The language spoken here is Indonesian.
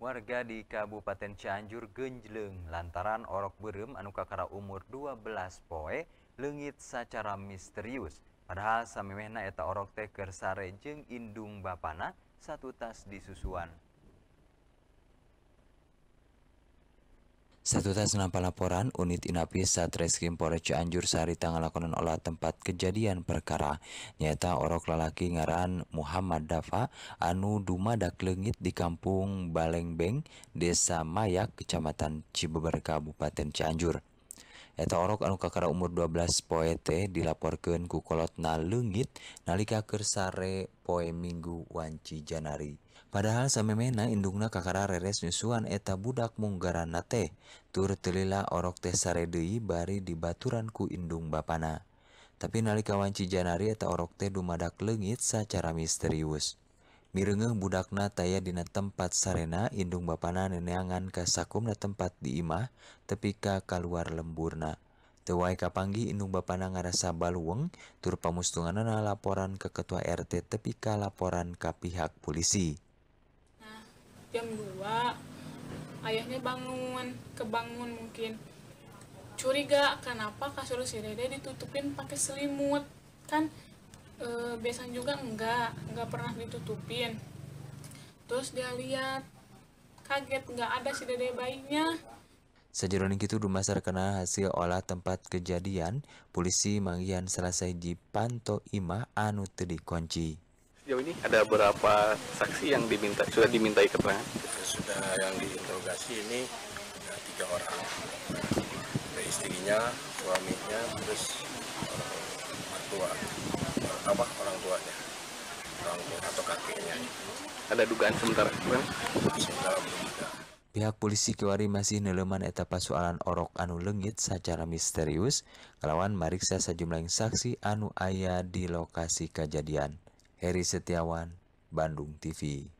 Warga di Kabupaten Cianjur genjleng lantaran orok berem anu kakara umur 12 poe lengit secara misterius. Padahal samimehna eta orok teh kersare jeng indung bapana satu tas disusuan. Satu tas nampak laporan unit inapis Satreskrim Polres Cianjur sehari tanggal lakonan olah tempat kejadian perkara. Nyata orok lelaki ngaran Muhammad Dafa anu duma daklengit di kampung Balengbeng, Desa Mayak, Kecamatan Cibeber Kabupaten Cianjur. Orok Anukak umur 12 poete dilaporkeun kukolotna lenggit nalika Kersare poe Minggu wanci Janari. Padahal sammena Indungna Kakarareresmisuan eta Budak munggara natete tur telila Orokte sare Dei bari di Baturan ku Indung Bapana. Ta nalika waci Janari eta Orokte dumadak legit secara misterius. Mirengeh budakna taya dina tempat sarena indung bapana neneangan ka sakumna tempat di imah tepi ka kaluar lemburna. Tewai kapanggi indung bapana ngarasa baluweng tur pamustunganana laporan ke ketua RT tepi ka laporan ka pihak polisi. Nah, jam 2 ayahnya bangun, kebangun mungkin. Curiga kenapa kasur si Dede ditutupin pakai selimut. Kan e, besan juga enggak enggak pernah ditutupin terus dia lihat kaget enggak ada si dede bayinya Sejeroning itu dumasar karena hasil olah tempat kejadian, polisi manggihan selesai Panto imah anu Tedi kunci. Sejauh ini ada berapa saksi yang diminta sudah dimintai keterangan? Sudah yang diinterogasi ini ada tiga orang, ada istrinya, suaminya, terus eh, mertua, apa ada dugaan sementara. Bang. Pihak polisi Kiwari masih neleman etapa soalan orok anu lengit secara misterius kelawan mariksa sejumlah saksi anu ayah di lokasi kejadian. Heri Setiawan, Bandung TV.